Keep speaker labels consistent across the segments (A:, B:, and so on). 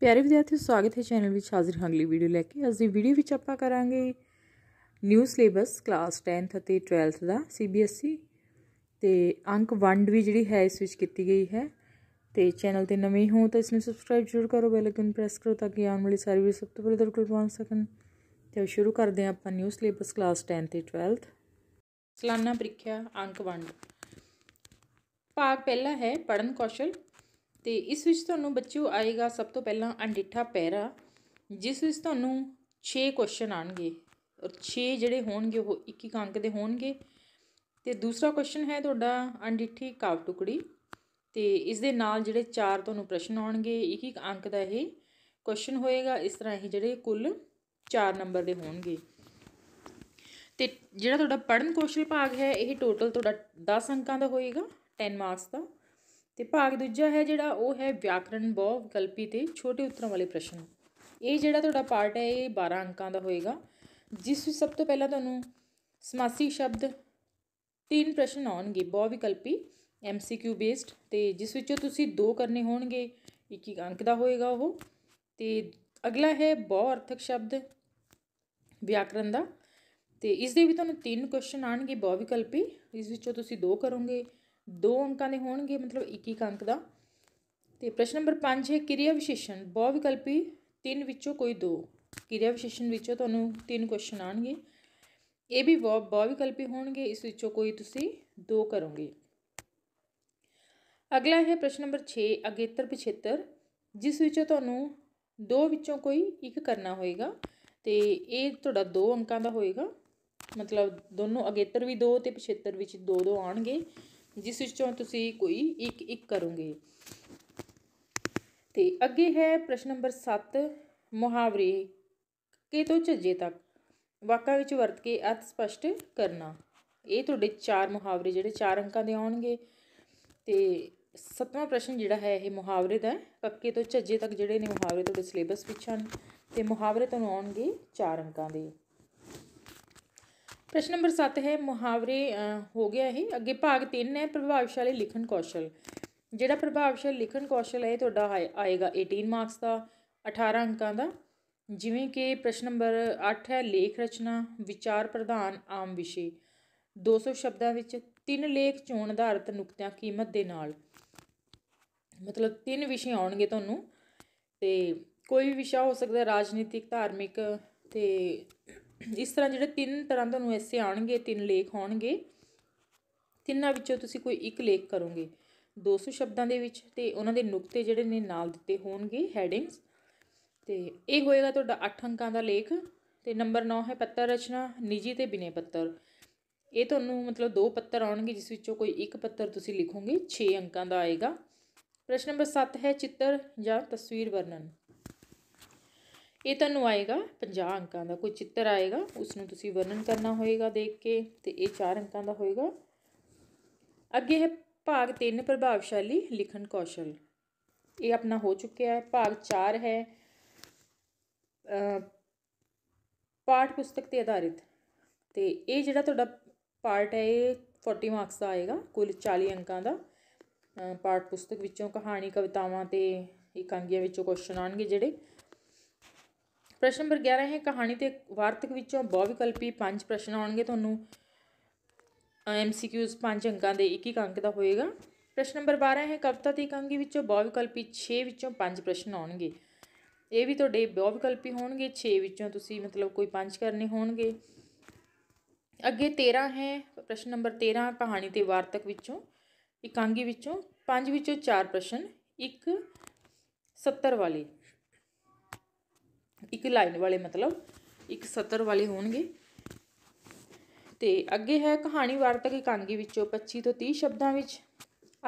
A: ਪਿਆਰੇ ਵਿਦਿਆਰਥੀਓ ਸਵਾਗਤ ਹੈ ਚੈਨਲ ਵਿੱਚ ਹਾਜ਼ਰ ਹਾਂ ਅਗਲੀ ਵੀਡੀਓ ਲੈ ਕੇ ਅੱਜ ਦੀ ਵੀਡੀਓ ਵਿੱਚ ਆਪਾਂ ਕਰਾਂਗੇ ਨਿਊ ਸਿਲੇਬਸ ਕਲਾਸ 10th ਅਤੇ 12th ਦਾ ਸੀਬੀਐਸਈ e ਤੇ ਅੰਕ 1 ਵੀ ਜਿਹੜੀ ਹੈ ਇਸ ਵਿੱਚ ਕੀਤੀ ਗਈ ਹੈ ਤੇ ਚੈਨਲ ਤੇ ਨਵੇਂ ਹੋ ਤਾਂ ਇਸ ਨੂੰ ਸਬਸਕ੍ਰਾਈਬ ਜ਼ਰੂਰ ਕਰੋ ਬੈਲ ਆਈਕਨ ਪ੍ਰੈਸ ਕਰੋ ਤਾਂ ਕਿ ਆਉਣ ਵਾਲੀ ਸਾਰੀ ਵੀਡੀਓ ਸਭ ਤੋਂ ਪਹਿਲਾਂ ਤੁਹਾਡੇ ਕੋਲ ਪਹੁੰਚ ਸਕਣ ਤੇ ਸ਼ੁਰੂ ਕਰਦੇ ਹਾਂ ਆਪਾਂ ਨਿਊ ਸਿਲੇਬਸ ਕਲਾਸ 10th ਤੇ 12th ਸਲਾਨਾ ਪ੍ਰੀਖਿਆ ਅੰਕ ਵੰਡ ਭਾਗ ਪਹਿਲਾ ਹੈ ਪੜਨ ਕੌਸ਼ਲ ਤੇ ਇਸ ਵਿੱਚ ਤੁਹਾਨੂੰ ਬੱਚਿਓ ਆਏਗਾ ਸਭ ਤੋਂ ਪਹਿਲਾਂ ਅੰਡਿੱਠਾ ਪੈਰਾ ਜਿਸ ਵਿੱਚ ਤੁਹਾਨੂੰ 6 ਕੁਐਸਚਨ ਆਣਗੇ ਔਰ 6 ਜਿਹੜੇ ਹੋਣਗੇ ਉਹ ਇੱਕ ਇੱਕ ਅੰਕ ਦੇ ਹੋਣਗੇ ਤੇ ਦੂਸਰਾ ਕੁਐਸਚਨ ਹੈ ਤੁਹਾਡਾ ਅੰਡਿੱਠੀ ਕਾਵ ਟੁਕੜੀ ਤੇ ਇਸ ਦੇ ਨਾਲ ਜਿਹੜੇ 4 ਤੁਹਾਨੂੰ ਪ੍ਰਸ਼ਨ ਆਉਣਗੇ ਇੱਕ ਇੱਕ ਅੰਕ ਦਾ ਇਹ ਕੁਐਸਚਨ ਹੋਏਗਾ ਇਸ ਤਰ੍ਹਾਂ ਇਹ ਜਿਹੜੇ ਕੁੱਲ 4 ਨੰਬਰ ਦੇ ਹੋਣਗੇ ਤੇ ਜਿਹੜਾ ਤੁਹਾਡਾ ਪੜਨ ਕੌਸ਼ਲ ਭਾਗ ਹੈ ਇਹ ਟੋਟਲ ਤੁਹਾਡਾ 10 ਅੰਕਾਂ ਦਾ ਹੋਏਗਾ 10 ਮਾਰਕਸ ਦਾ ਤੇ ਭਾਗ ਦੂਜਾ ਹੈ ਜਿਹੜਾ ਉਹ ਹੈ ਵਿਆਕਰਣ ਬਹੁ ਵਿਕਲਪੀ ਤੇ ਛੋਟੇ ਉੱਤਰਾਂ ਵਾਲੇ ਪ੍ਰਸ਼ਨ ਇਹ ਜਿਹੜਾ ਤੁਹਾਡਾ ਪਾਰਟ ਹੈ ਇਹ 12 ਅੰਕਾਂ ਦਾ ਹੋਏਗਾ ਜਿਸ ਵਿੱਚ ਸਭ ਤੋਂ ਪਹਿਲਾਂ ਤੁਹਾਨੂੰ ਸਮਾਸੀ ਸ਼ਬਦ ਤਿੰਨ ਪ੍ਰਸ਼ਨ ਆਉਣਗੇ ਬਹੁ ਵਿਕਲਪੀ ਐਮਸੀਕਿਊ ਬੇਸਡ ਤੇ ਜਿਸ ਵਿੱਚੋਂ ਤੁਸੀਂ ਦੋ ਕਰਨੇ ਹੋਣਗੇ ਇੱਕ ਇੱਕ ਅੰਕ ਦਾ ਹੋਏਗਾ ਉਹ ਤੇ ਅਗਲਾ ਹੈ ਬਹੁ ਅਰਥਕ ਸ਼ਬਦ ਵਿਆਕਰਣ ਦਾ ਤੇ ਇਸ ਦੇ ਵੀ ਤੁਹਾਨੂੰ ਤਿੰਨ ਕੁਐਸਚਨ ਆਣਗੇ ਬਹੁ ਵਿਕਲਪੀ ਇਸ ਵਿੱਚੋਂ ਤੁਸੀਂ ਦੋ ਕਰੋਗੇ ਦੋ ਅੰਕਾਂ ਦੇ ਹੋਣਗੇ ਮਤਲਬ ਇੱਕ ਇੱਕ ਅੰਕ ਦਾ ਤੇ ਪ੍ਰਸ਼ਨ ਨੰਬਰ 5 ਹੈ ਕਿਰਿਆ ਵਿਸ਼ੇਸ਼ਣ ਬਹੁ ਵਿਕਲਪੀ ਤਿੰਨ ਵਿੱਚੋਂ ਕੋਈ ਦੋ ਕਿਰਿਆ ਵਿਸ਼ੇਸ਼ਣ ਵਿੱਚੋਂ ਤੁਹਾਨੂੰ ਤਿੰਨ ਕੁਐਸਚਨ ਆਣਗੇ ਇਹ ਵੀ ਬਹੁ ਵਿਕਲਪੀ ਹੋਣਗੇ ਇਸ ਵਿੱਚੋਂ ਕੋਈ ਤੁਸੀਂ ਦੋ ਕਰੋਗੇ ਅਗਲਾ ਹੈ ਪ੍ਰਸ਼ਨ ਨੰਬਰ 6 ਅਗੇਤਰ ਪਿਛੇਤਰ ਜਿਸ ਵਿੱਚੋਂ ਤੁਹਾਨੂੰ ਦੋ ਵਿੱਚੋਂ ਕੋਈ ਇੱਕ ਕਰਨਾ ਹੋਏਗਾ ਤੇ ਇਹ ਤੁਹਾਡਾ ਦੋ ਅੰਕਾਂ ਦਾ ਹੋਏਗਾ ਮਤਲਬ ਦੋਨੋਂ ਅਗੇਤਰ ਵੀ ਦੋ ਤੇ ਪਿਛੇਤਰ ਵਿੱਚ ਦੋ ਦੋ ਆਣਗੇ ਜਿਸ ਵਿੱਚੋਂ ਤੁਸੀਂ ਕੋਈ ਇੱਕ ਇੱਕ ਕਰੋਗੇ ਤੇ ਅੱਗੇ ਹੈ ਪ੍ਰਸ਼ਨ ਨੰਬਰ 7 ਮੁਹਾਵਰੇ ਕੇ ਤੋਂ ਚੱਜੇ ਤੱਕ ਵਾਕਾਂ ਵਿੱਚ ਵਰਤ ਕੇ ਅਰਥ ਸਪਸ਼ਟ ਕਰਨਾ ਇਹ ਤੁਹਾਡੇ ਚਾਰ ਮੁਹਾਵਰੇ ਜਿਹੜੇ ਚਾਰ ਅੰਕਾਂ ਦੇ ਆਉਣਗੇ ਤੇ ਸੱਤਵਾਂ ਪ੍ਰਸ਼ਨ ਜਿਹੜਾ ਹੈ ਇਹ ਮੁਹਾਵਰੇ ਦਾ ਕੱਕੇ ਤੋਂ ਚੱਜੇ ਤੱਕ ਜਿਹੜੇ ਨੇ ਮੁਹਾਵਰੇ ਤੁਹਾਡੇ ਸਿਲੇਬਸ ਵਿੱਚ ਹਨ ਤੇ ਮੁਹਾਵਰੇ ਤੁਹਾਨੂੰ ਆਉਣਗੇ ਚਾਰ ਅੰਕਾਂ ਦੇ ਪ੍ਰਸ਼ਨ ਨੰਬਰ 7 ਹੈ ਮੁਹਾਵਰੇ ਹੋ ਗਿਆ ਹੈ ਅੱਗੇ ਭਾਗ 3 ਹੈ ਪ੍ਰਭਾਵਸ਼ਾਲੀ ਲਿਖਣ ਕੌਸ਼ਲ ਜਿਹੜਾ ਪ੍ਰਭਾਵਸ਼ਾਲੀ ਲਿਖਣ ਕੌਸ਼ਲ ਹੈ ਤੁਹਾਡਾ ਆਏਗਾ 18 ਮਾਰਕਸ ਦਾ 18 ਅੰਕਾਂ ਦਾ ਜਿਵੇਂ ਕਿ ਪ੍ਰਸ਼ਨ ਨੰਬਰ 8 ਹੈ ਲੇਖ ਰਚਨਾ ਵਿਚਾਰ ਪ੍ਰਧਾਨ ਆਮ ਵਿਸ਼ੇ 200 ਸ਼ਬਦਾਂ ਵਿੱਚ ਤਿੰਨ ਲੇਖ ਚੋਣ ਆਧਾਰਿਤ ਨੁਕਤਿਆਂ ਕੀਮਤ ਦੇ ਨਾਲ ਮਤਲਬ ਤਿੰਨ ਵਿਸ਼ੇ ਆਉਣਗੇ ਤੁਹਾਨੂੰ ਤੇ ਕੋਈ ਵੀ ਵਿਸ਼ਾ ਹੋ ਸਕਦਾ ਰਾਜਨੀਤਿਕ ਧਾਰਮਿਕ ਤੇ ਇਸ ਤਰ੍ਹਾਂ ਜਿਹੜੇ ਤਿੰਨ ਤਰ੍ਹਾਂ ਤੁਹਾਨੂੰ ਐਸੇ ਆਣਗੇ ਤਿੰਨ ਲੇਖ ਹੋਣਗੇ ਤਿੰਨਾਂ ਵਿੱਚੋਂ ਤੁਸੀਂ ਕੋਈ ਇੱਕ ਲੇਖ ਕਰੋਗੇ 200 ਸ਼ਬਦਾਂ ਦੇ ਵਿੱਚ ਤੇ ਉਹਨਾਂ ਦੇ ਨੁਕਤੇ ਜਿਹੜੇ ਨੇ ਨਾਲ ਦਿੱਤੇ ਹੋਣਗੇ ਹੈਡਿੰਗਸ ਤੇ ਇਹ ਹੋਏਗਾ ਤੁਹਾਡਾ 8 ਅੰਕਾਂ ਦਾ ਲੇਖ ਤੇ ਨੰਬਰ 9 ਹੈ ਪੱਤਰ ਰਚਨਾ ਨਿੱਜੀ ਤੇ ਬਿਨੇ ਪੱਤਰ ਇਹ ਤੁਹਾਨੂੰ ਮਤਲਬ ਦੋ ਪੱਤਰ ਆਉਣਗੇ ਜਿਸ ਵਿੱਚੋਂ ਕੋਈ ਇੱਕ ਪੱਤਰ ਤੁਸੀਂ ਲਿਖੋਗੇ 6 ਅੰਕਾਂ ਦਾ ਆਏਗਾ ਪ੍ਰਸ਼ਨ ਨੰਬਰ 7 ਹੈ ਚਿੱਤਰ ਜਾਂ ਤਸਵੀਰ ਵਰਣਨ ਇਹ ਤੁਹਾਨੂੰ ਆਏਗਾ 50 ਅੰਕਾਂ ਦਾ ਕੋਈ ਚਿੱਤਰ ਆਏਗਾ ਉਸ ਨੂੰ ਤੁਸੀਂ ਵਰਣਨ ਕਰਨਾ ਹੋਏਗਾ ਦੇਖ ਕੇ ਤੇ ਇਹ 4 ਅੰਕਾਂ ਦਾ ਹੋਏਗਾ ਅੱਗੇ ਹੈ ਭਾਗ 3 ਪ੍ਰਭਾਵਸ਼ਾਲੀ ਲਿਖਣ ਕੌਸ਼ਲ ਇਹ ਆਪਣਾ ਹੋ ਚੁੱਕਿਆ ਹੈ ਭਾਗ 4 ਹੈ ਪਾਠ ਪੁਸਤਕ ਤੇ ਆਧਾਰਿਤ ਤੇ ਇਹ ਜਿਹੜਾ ਤੁਹਾਡਾ ਪਾਰਟ ਹੈ ਇਹ 40 ਮਾਰਕਸ ਦਾ ਆਏਗਾ ਕੁੱਲ 40 ਅੰਕਾਂ ਦਾ ਪਾਠ ਪੁਸਤਕ ਵਿੱਚੋਂ ਕਹਾਣੀ ਕਵਿਤਾਵਾਂ ਤੇ ਇਕਾਂਗੀਆਂ ਵਿੱਚੋਂ ਕੁਐਸਚਨ ਆਣਗੇ ਜਿਹੜੇ ਪ੍ਰਸ਼ਨ ਨੰਬਰ 11 ਹੈ ਕਹਾਣੀ ਤੇ ਵਾਰਤਕ ਵਿੱਚੋਂ ਬਹੁ ਵਿਕਲਪੀ ਪੰਜ ਪ੍ਰਸ਼ਨ ਆਉਣਗੇ ਤੁਹਾਨੂੰ ਐਮਸੀਕਿਊਜ਼ ਪੰਜ ਅੰਕਾਂ ਦੇ ਇੱਕ ਇੱਕ ਅੰਕ ਦਾ ਹੋਏਗਾ ਪ੍ਰਸ਼ਨ ਨੰਬਰ 12 ਹੈ ਕਵਿਤਾ ਦੀ ਇਕਾਂਗੀ ਵਿੱਚੋਂ ਵਿਕਲਪੀ 6 ਵਿੱਚੋਂ ਪੰਜ ਪ੍ਰਸ਼ਨ ਆਉਣਗੇ ਇਹ ਵੀ ਤੁਹਾਡੇ ਬਹੁ ਵਿਕਲਪੀ ਹੋਣਗੇ 6 ਵਿੱਚੋਂ ਤੁਸੀਂ ਮਤਲਬ ਕੋਈ ਪੰਜ ਕਰਨੇ ਹੋਣਗੇ ਅੱਗੇ 13 ਹੈ ਪ੍ਰਸ਼ਨ ਨੰਬਰ 13 ਕਹਾਣੀ ਤੇ ਵਾਰਤਕ ਵਿੱਚੋਂ ਇਕਾਂਗੀ ਵਿੱਚੋਂ ਪੰਜ ਵਿੱਚੋਂ ਚਾਰ ਪ੍ਰਸ਼ਨ ਇੱਕ 70 ਵਾਲੇ ਇੱਕ ਲਾਈਨ ਵਾਲੇ ਮਤਲਬ ਇੱਕ ਸਤਰ ਵਾਲੇ ਹੋਣਗੇ ਤੇ ਅੱਗੇ ਹੈ ਕਹਾਣੀ ਵਾਰਤਕ ਇਕਾਂਗੀ ਵਿੱਚੋਂ 25 ਤੋਂ 30 ਸ਼ਬਦਾਂ ਵਿੱਚ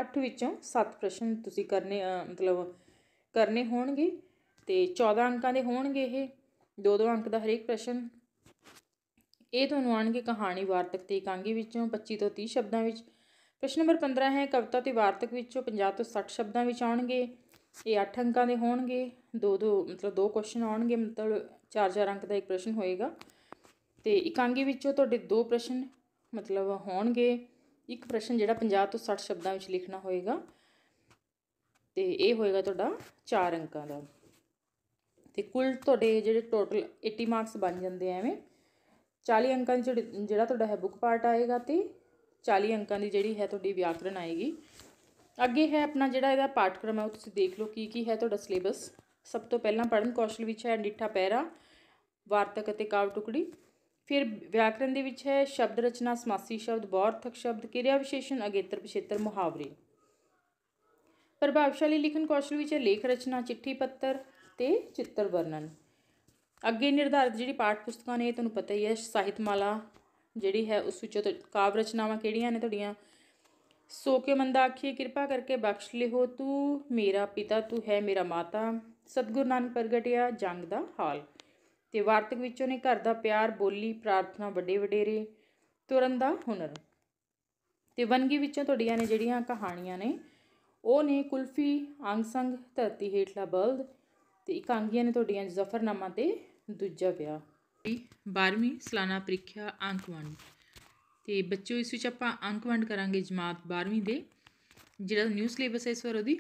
A: 8 ਵਿੱਚੋਂ 7 ਪ੍ਰਸ਼ਨ ਤੁਸੀਂ ਕਰਨੇ ਮਤਲਬ ਕਰਨੇ ਹੋਣਗੇ ਤੇ 14 ਅੰਕਾਂ ਦੇ ਹੋਣਗੇ ਇਹ ਦੋ ਦੋ ਅੰਕ ਦਾ ਹਰੇਕ ਪ੍ਰਸ਼ਨ ਇਹ ਤੁਹਾਨੂੰ ਆਣਗੇ ਕਹਾਣੀ ਵਾਰਤਕ ਤੇ ਇਕਾਂਗੀ ਵਿੱਚੋਂ 25 ਤੋਂ 30 ਸ਼ਬਦਾਂ ਵਿੱਚ ਪ੍ਰਸ਼ਨ ਨੰਬਰ 15 ਹੈ ਕਵਿਤਾ ਤੇ ਵਾਰਤਕ ਵਿੱਚੋਂ 50 ਤੋਂ 60 ਸ਼ਬਦਾਂ ਵਿੱਚ ਆਉਣਗੇ ਇਹ 8 ਅੰਕਾਂ ਦੇ ਹੋਣਗੇ ਦੋ ਦੋ ਮਤਲਬ ਦੋ ਕੁਐਸਚਨ ਆਉਣਗੇ ਮਤਲਬ ਚਾਰ ਚਾਰ ਅੰਕ ਦਾ ਇੱਕ ਪ੍ਰਸ਼ਨ ਹੋਏਗਾ ਤੇ ਇਕਾਂਗੀ ਵਿੱਚੋਂ ਤੁਹਾਡੇ ਦੋ ਪ੍ਰਸ਼ਨ ਮਤਲਬ ਹੋਣਗੇ ਇੱਕ ਪ੍ਰਸ਼ਨ ਜਿਹੜਾ 50 ਤੋਂ 60 ਸ਼ਬਦਾਂ ਵਿੱਚ ਲਿਖਣਾ ਹੋਏਗਾ ਤੇ ਇਹ ਹੋਏਗਾ ਤੁਹਾਡਾ ਚਾਰ ਅੰਕਾਂ ਦਾ ਤੇ ਕੁੱਲ ਤੁਹਾਡੇ ਜਿਹੜੇ ਟੋਟਲ 80 ਮਾਰਕਸ ਬਣ ਜਾਂਦੇ ਐਵੇਂ 40 ਅੰਕਾਂ ਦੀ ਜਿਹੜਾ ਤੁਹਾਡਾ ਹੈ ਬੁੱਕ ਪਾਰਟ ਆਏਗਾ ਤੇ 40 ਅੰਕਾਂ ਦੀ ਜਿਹੜੀ ਹੈ ਤੁਹਾਡੀ ਵਿਆਕਰਣ ਆਏਗੀ ਅੱਗੇ ਹੈ ਆਪਣਾ ਜਿਹੜਾ ਇਹਦਾ ਪਾਠਕ੍ਰਮ ਹੈ ਉਹ ਤੁਸੀਂ ਦੇਖ ਲਓ ਕੀ ਕੀ ਹੈ ਤੁਹਾਡਾ ਸਿਲੇਬਸ ਸਭ ਤੋਂ ਪਹਿਲਾਂ ਪੜਨ ਕੌਸ਼ਲ ਵਿੱਚ ਹੈ ਡਿੱਠਾ ਪੈਰਾ ਵਾਰਤਕ ਅਤੇ ਕਾਵ ਟੁਕੜੀ ਫਿਰ ਵਿਆਕਰਣ ਦੇ ਵਿੱਚ ਹੈ ਸ਼ਬਦ ਰਚਨਾ ਸਮਾਸੀ ਸ਼ਬਦ ਬੌਰਥਕ ਸ਼ਬਦ ਕਿਰਿਆ ਵਿਸ਼ੇਸ਼ਣ ਅਗੇਤਰ ਪਿਛੇਤਰ ਮੁਹਾਵਰੇ ਪ੍ਰਭਾਵਸ਼ਾਲੀ ਲਿਖਣ ਕੌਸ਼ਲ ਵਿੱਚ ਹੈ ਲੇਖ ਰਚਨਾ ਚਿੱਠੀ ਪੱਤਰ ਤੇ ਚਿੱਤਰ ਵਰਣਨ ਅੱਗੇ ਨਿਰਧਾਰਿਤ ਜਿਹੜੀ ਪਾਠ ਪੁਸਤਕਾਂ ਨੇ ਤੁਹਾਨੂੰ ਪਤਾ ਹੀ ਹੈ ਸਾਹਿਤਮਾਲਾ ਜਿਹੜੀ ਹੈ ਉਸ ਵਿੱਚੋਂ ਕਾਵ ਰਚਨਾਵਾਂ ਕਿਹੜੀਆਂ ਨੇ ਤੁਹਾਡੀਆਂ ਸੋ ਕੇ ਮੰਦਾ ਆਖੀਏ ਕਿਰਪਾ ਕਰਕੇ ਬਖਸ਼ ਲਿਓ ਤੂੰ ਮੇਰਾ ਪਿਤਾ ਤੂੰ ਹੈ ਮੇਰਾ ਮਾਤਾ ਸਤਗੁਰ ਨਾਨਕ ਪ੍ਰਗਟਿਆ ਜੰਗ ਦਾ ਹਾਲ ਤੇ ਵਾਰਤਕ ਵਿੱਚੋਂ ਨੇ ਘਰ ਦਾ ਪਿਆਰ ਬੋਲੀ ਪ੍ਰਾਰਥਨਾ ਵੱਡੇ ਵਡੇਰੇ ਤੁਰਨ ਦਾ ਹੁਨਰ ਤੇ ਵਨਗੀ ਵਿੱਚੋਂ ਤੁਹਾਡੀਆਂ ਨੇ ਜਿਹੜੀਆਂ ਕਹਾਣੀਆਂ ਨੇ ਉਹ ਨੇ ਕੁਲਫੀ ਅੰਗ ਸੰਗ ਧਰਤੀ ਹੇਠਲਾ ਬਲਦ ਤੇ ਇਕਾਂਗੀਆਂ ਨੇ ਤੁਹਾਡੀਆਂ ਜ਼ਫਰਨਾਮਾ ਤੇ ਦੂਜਾ ਵਿਆਹ 12ਵੀਂ ਸਲਾਨਾ ਪ੍ਰੀਖਿਆ ਅੰਕ ਵੰਡ ਤੇ ਬੱਚਿਓ ਇਸ ਵਿੱਚ ਆਪਾਂ ਅੰਕ ਵੰਡ ਕਰਾਂਗੇ ਜਮਾਤ 12ਵੀਂ ਦੇ ਜਿਹੜਾ ਨਿਊ ਸਿਲੇਬਸ ਹੈ ਇਸ ਵਾਰ ਉਹਦੀ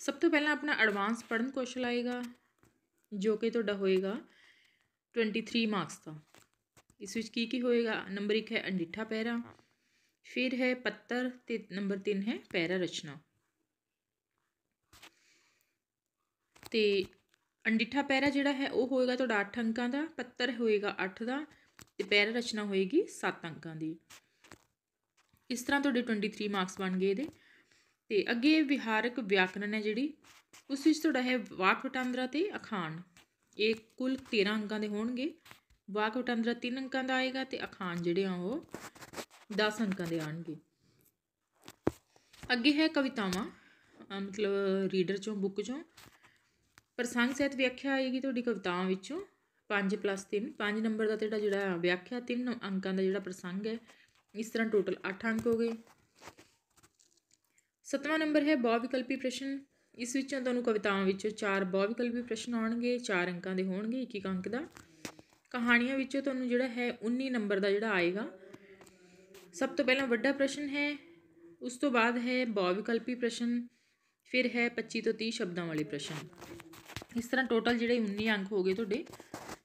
A: ਸਭ ਤੋਂ ਪਹਿਲਾਂ ਆਪਣਾ ਐਡਵਾਂਸ ਪੜਨ ਕੁਐਸਚਨ ਆਏਗਾ ਜੋ ਕਿ ਤੁਹਾਡਾ ਹੋਏਗਾ 23 ਮਾਰਕਸ ਦਾ ਇਸ ਵਿੱਚ ਕੀ ਕੀ ਹੋਏਗਾ ਨੰਬਰ 1 ਹੈ ਅੰਡਿਠਾ ਪੈਰਾ ਫਿਰ ਹੈ ਪੱਤਰ ਤੇ ਨੰਬਰ 3 ਹੈ ਪੈਰਾ ਰਚਨਾ ਤੇ ਅੰਡਿਠਾ ਪੈਰਾ ਜਿਹੜਾ ਹੈ ਉਹ ਹੋਏਗਾ ਤੁਹਾਡਾ 8 ਅੰਕਾਂ ਦਾ ਪੱਤਰ ਹੋਏਗਾ 8 ਦਾ ਤੇ ਪੈਰਾ ਰਚਨਾ ਹੋਏਗੀ 7 ਅੰਕਾਂ ਦੀ ਇਸ ਤਰ੍ਹਾਂ ਤੁਹਾਡੇ 23 ਮਾਰਕਸ ਬਣ ਗਏ ਇਹਦੇ ਤੇ ਅੱਗੇ ਵਿਹਾਰਕ ਵਿਆਕਰਨ ਹੈ ਜਿਹੜੀ ਉਸ ਵਿੱਚ ਤੁਹਾਡਾ ਹੈ ਵਾਕ ਵਟਾਂਦਰਾ ਤੇ ਅਖਾਣ ਇਹ ਕੁੱਲ 13 ਅੰਕਾਂ ਦੇ ਹੋਣਗੇ ਵਾਕ ਵਟਾਂਦਰਾ 3 ਅੰਕਾਂ ਦਾ ਆਏਗਾ ਤੇ ਅਖਾਣ ਜਿਹੜੇ ਆ ਉਹ 10 ਅੰਕਾਂ ਦੇ ਆਣਗੇ ਅੱਗੇ ਹੈ ਕਵਿਤਾਵਾਂ ਮਤਲਬ ਰੀਡਰ ਚੋਂ ਬੁੱਕ ਚੋਂ ਪ੍ਰਸੰਗ ਸਹਿਤ ਵਿਆਖਿਆ ਆਏਗੀ ਤੁਹਾਡੀ ਕਵਿਤਾਵਾਂ ਵਿੱਚੋਂ 5 3 5 ਨੰਬਰ ਦਾ ਤੁਹਾਡਾ ਜਿਹੜਾ ਵਿਆਖਿਆ 3 ਅੰਕਾਂ ਦਾ ਜਿਹੜਾ ਪ੍ਰਸੰਗ ਹੈ ਇਸ ਤਰ੍ਹਾਂ ਟੋਟਲ 8 ਅੰਕ ਹੋ ਗਏ ਸਤਵਾਂ ਨੰਬਰ ਹੈ ਬਹੁ ਵਿਕਲਪੀ ਪ੍ਰਸ਼ਨ ਇਸ ਵਿੱਚੋਂ ਤੁਹਾਨੂੰ ਕਵਿਤਾਵਾਂ ਵਿੱਚੋਂ ਚਾਰ ਬਹੁ ਵਿਕਲਪੀ ਪ੍ਰਸ਼ਨ ਆਉਣਗੇ ਚਾਰ ਅੰਕਾਂ ਦੇ ਹੋਣਗੇ ਇੱਕ ਇੱਕ ਅੰਕ ਦਾ ਕਹਾਣੀਆਂ ਵਿੱਚੋਂ ਤੁਹਾਨੂੰ ਜਿਹੜਾ ਹੈ 19 ਨੰਬਰ ਦਾ ਜਿਹੜਾ ਆਏਗਾ ਸਭ ਤੋਂ ਪਹਿਲਾਂ ਵੱਡਾ ਪ੍ਰਸ਼ਨ ਹੈ ਉਸ ਤੋਂ ਬਾਅਦ ਹੈ ਬਹੁ ਵਿਕਲਪੀ ਪ੍ਰਸ਼ਨ ਫਿਰ ਹੈ 25 ਤੋਂ 30 ਸ਼ਬਦਾਂ ਵਾਲੇ ਪ੍ਰਸ਼ਨ ਇਸ ਤਰ੍ਹਾਂ ਟੋਟਲ ਜਿਹੜੇ 19 ਅੰਕ ਹੋ ਗਏ ਤੁਹਾਡੇ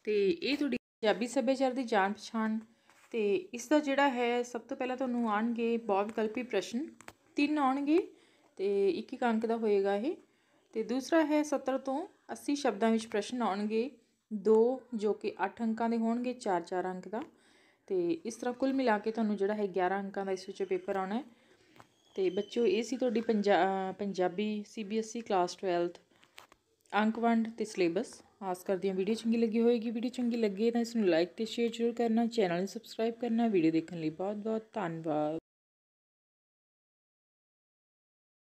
A: ਤੇ ਇਹ ਤੁਹਾਡੀ ਪੰਜਾਬੀ ਸੱਭਿਆਚਾਰ ਦੀ ਜਾਣ ਪਛਾਣ ਤੇ ਇਸ ਦਾ ਜਿਹੜਾ ਹੈ ਸਭ ਤੋਂ ਪਹਿਲਾਂ ਤੁਹਾਨੂੰ ਆਣਗੇ ਬਹੁ ਵਿਕਲਪੀ ਪ੍ਰਸ਼ਨ ਤਿੰਨ ਆਉਣਗੇ ਤੇ 21 ਅੰਕ ਦਾ ਹੋਏਗਾ ਇਹ ਤੇ ਦੂਸਰਾ ਹੈ 70 ਤੋਂ 80 ਸ਼ਬਦਾਂ ਵਿੱਚ ਪ੍ਰਸ਼ਨ ਆਉਣਗੇ ਦੋ ਜੋ ਕਿ 8 ਅੰਕਾਂ ਦੇ ਹੋਣਗੇ 4-4 ਅੰਕ ਦਾ ਤੇ ਇਸ ਤਰ੍ਹਾਂ ਕੁੱਲ ਮਿਲਾ ਕੇ ਤੁਹਾਨੂੰ ਜਿਹੜਾ ਹੈ 11 ਅੰਕਾਂ ਦਾ ਇਸ ਵਿੱਚ ਪੇਪਰ ਆਉਣਾ ਹੈ ਤੇ ਬੱਚਿਓ ਇਹ ਸੀ ਤੁਹਾਡੀ ਪੰਜਾਬੀ ਸੀਬੀਐਸਈ ਕਲਾਸ 12th ਅੰਕ ਵੰਡ ਤੇ ਸਿਲੇਬਸ ਆਸ ਕਰਦੀ ਹਾਂ ਵੀਡੀਓ ਚੰਗੀ ਲੱਗੀ ਹੋਵੇਗੀ ਵੀਡੀਓ ਚੰਗੀ ਲੱਗੇ ਤਾਂ ਇਸ ਨੂੰ ਲਾਈਕ ਤੇ ਸ਼ੇਅਰ ਜ਼ਰੂਰ ਕਰਨਾ ਚੈਨਲ ਨੂੰ ਸਬਸਕ੍ਰਾਈਬ ਕਰਨਾ ਵੀਡੀਓ ਦੇਖਣ ਲਈ ਬਹੁਤ ਬਹੁਤ ਧੰਨਵਾਦ